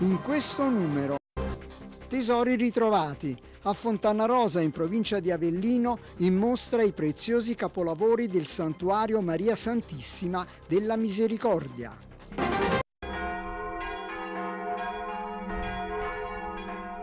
In questo numero Tesori ritrovati. A Fontana Rosa, in provincia di Avellino, in mostra i preziosi capolavori del santuario Maria Santissima della Misericordia.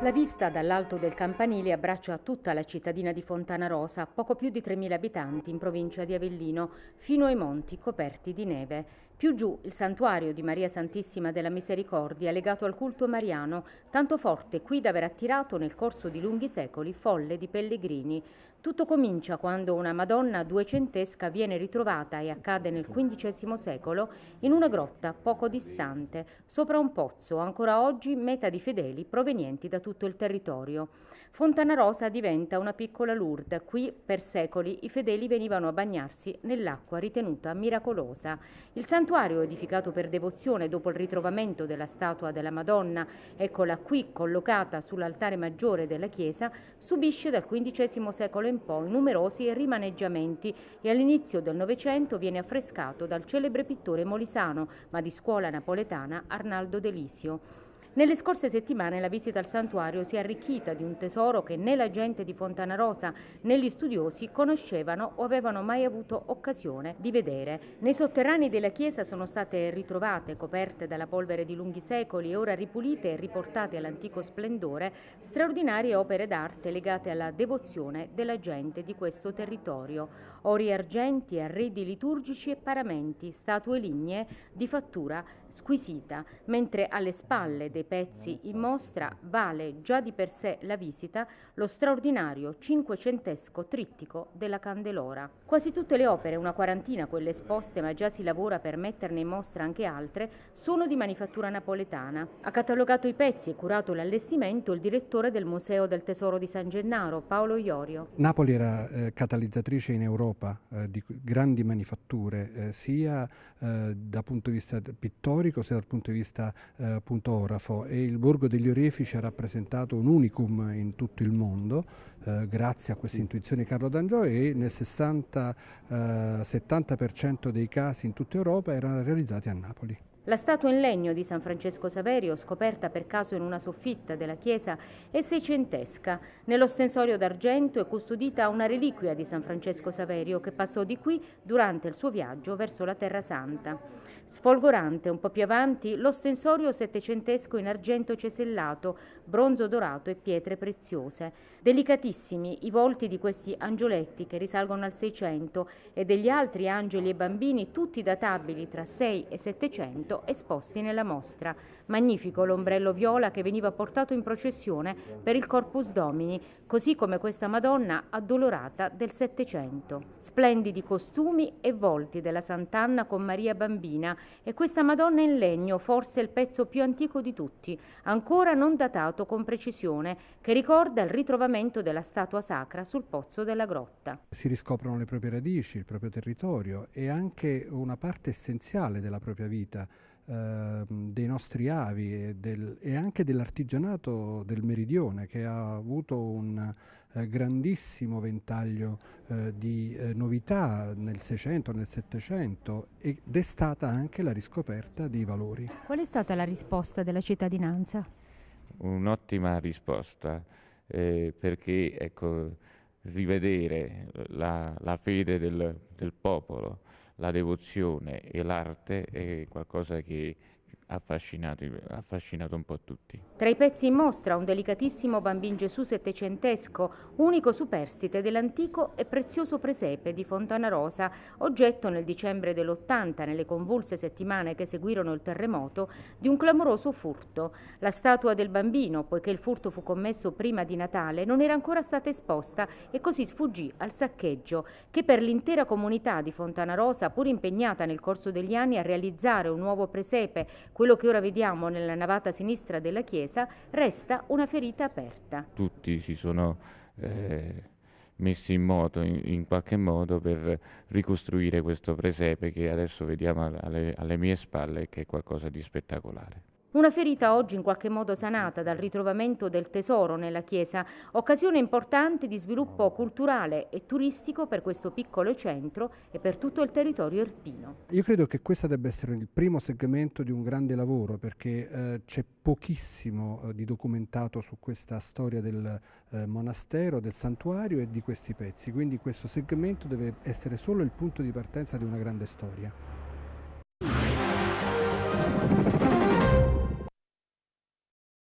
La vista dall'alto del campanile abbraccia tutta la cittadina di Fontana Rosa, poco più di 3.000 abitanti in provincia di Avellino, fino ai monti coperti di neve. Più giù il santuario di Maria Santissima della Misericordia legato al culto mariano, tanto forte qui da aver attirato nel corso di lunghi secoli folle di pellegrini. Tutto comincia quando una Madonna duecentesca viene ritrovata e accade nel XV secolo in una grotta poco distante, sopra un pozzo, ancora oggi meta di fedeli provenienti da tutto il territorio. Fontana Rosa diventa una piccola Lourdes, qui per secoli i fedeli venivano a bagnarsi nell'acqua ritenuta miracolosa. Il santuario edificato per devozione dopo il ritrovamento della statua della Madonna, eccola qui collocata sull'altare maggiore della chiesa, subisce dal XV secolo in in poi numerosi rimaneggiamenti e all'inizio del Novecento viene affrescato dal celebre pittore molisano, ma di scuola napoletana Arnaldo Delisio. Nelle scorse settimane la visita al santuario si è arricchita di un tesoro che né la gente di Fontanarosa né gli studiosi conoscevano o avevano mai avuto occasione di vedere. Nei sotterranei della chiesa sono state ritrovate, coperte dalla polvere di lunghi secoli e ora ripulite e riportate all'antico splendore, straordinarie opere d'arte legate alla devozione della gente di questo territorio. Ori argenti, arredi liturgici e paramenti, statue lignee di fattura squisita, mentre alle spalle dei pezzi in mostra vale già di per sé la visita lo straordinario cinquecentesco trittico della Candelora. Quasi tutte le opere, una quarantina quelle esposte ma già si lavora per metterne in mostra anche altre, sono di manifattura napoletana. Ha catalogato i pezzi e curato l'allestimento il direttore del Museo del Tesoro di San Gennaro, Paolo Iorio. Napoli era eh, catalizzatrice in Europa eh, di grandi manifatture, eh, sia eh, dal punto di vista pittorico sia dal punto di vista appunto eh, puntografo Ecco, e il Borgo degli Orefici ha rappresentato un unicum in tutto il mondo, eh, grazie a questa intuizione di Carlo D'Angio e nel 60-70% eh, dei casi in tutta Europa erano realizzati a Napoli. La statua in legno di San Francesco Saverio, scoperta per caso in una soffitta della chiesa, è seicentesca. Nello stensorio d'argento è custodita una reliquia di San Francesco Saverio che passò di qui durante il suo viaggio verso la Terra Santa. Sfolgorante, un po' più avanti, l'ostensorio settecentesco in argento cesellato, bronzo dorato e pietre preziose. Delicatissimi i volti di questi angioletti che risalgono al Seicento e degli altri angeli e bambini, tutti databili tra 6 e 700, esposti nella mostra. Magnifico l'ombrello viola che veniva portato in processione per il Corpus Domini, così come questa Madonna addolorata del Settecento. Splendidi costumi e volti della Sant'Anna con Maria Bambina, e questa Madonna in legno, forse il pezzo più antico di tutti, ancora non datato con precisione, che ricorda il ritrovamento della statua sacra sul pozzo della grotta. Si riscoprono le proprie radici, il proprio territorio e anche una parte essenziale della propria vita, ehm, dei nostri avi e, del, e anche dell'artigianato del meridione che ha avuto un eh, grandissimo ventaglio eh, di eh, novità nel 600, nel 700 ed è stata anche la riscoperta dei valori. Qual è stata la risposta della cittadinanza? Un'ottima risposta eh, perché ecco, rivedere la, la fede del, del popolo la devozione e l'arte è qualcosa che affascinato, affascinato un po' tutti. Tra i pezzi in mostra un delicatissimo bambin Gesù settecentesco, unico superstite dell'antico e prezioso presepe di Fontana Rosa, oggetto nel dicembre dell'80, nelle convulse settimane che seguirono il terremoto, di un clamoroso furto. La statua del bambino, poiché il furto fu commesso prima di Natale, non era ancora stata esposta e così sfuggì al saccheggio, che per l'intera comunità di Fontana Rosa, pur impegnata nel corso degli anni a realizzare un nuovo presepe quello che ora vediamo nella navata sinistra della chiesa resta una ferita aperta. Tutti si sono eh, messi in moto in, in, qualche modo per ricostruire questo presepe che adesso vediamo alle, alle mie spalle che è qualcosa di spettacolare. Una ferita oggi in qualche modo sanata dal ritrovamento del tesoro nella chiesa, occasione importante di sviluppo culturale e turistico per questo piccolo centro e per tutto il territorio irpino. Io credo che questo debba essere il primo segmento di un grande lavoro perché eh, c'è pochissimo eh, di documentato su questa storia del eh, monastero, del santuario e di questi pezzi, quindi questo segmento deve essere solo il punto di partenza di una grande storia.